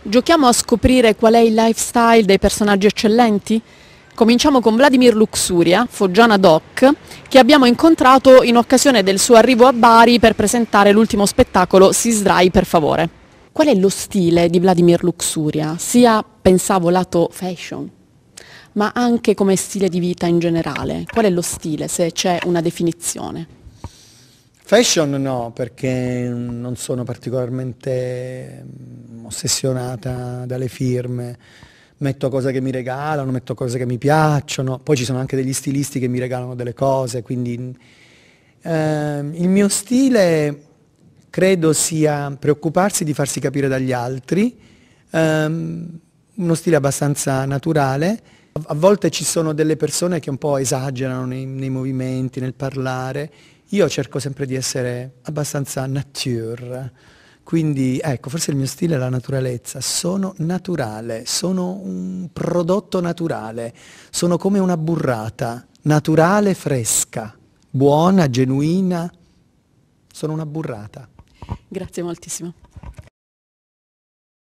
Giochiamo a scoprire qual è il lifestyle dei personaggi eccellenti? Cominciamo con Vladimir Luxuria, Foggiana Doc, che abbiamo incontrato in occasione del suo arrivo a Bari per presentare l'ultimo spettacolo Si sdrai per favore. Qual è lo stile di Vladimir Luxuria, sia pensavo lato fashion, ma anche come stile di vita in generale? Qual è lo stile, se c'è una definizione? Fashion no, perché non sono particolarmente mm, ossessionata dalle firme. Metto cose che mi regalano, metto cose che mi piacciono, poi ci sono anche degli stilisti che mi regalano delle cose, quindi eh, il mio stile credo sia preoccuparsi di farsi capire dagli altri, ehm, uno stile abbastanza naturale. A volte ci sono delle persone che un po' esagerano nei, nei movimenti, nel parlare, io cerco sempre di essere abbastanza nature, quindi ecco, forse il mio stile è la naturalezza, sono naturale, sono un prodotto naturale, sono come una burrata, naturale, fresca, buona, genuina, sono una burrata. Grazie moltissimo.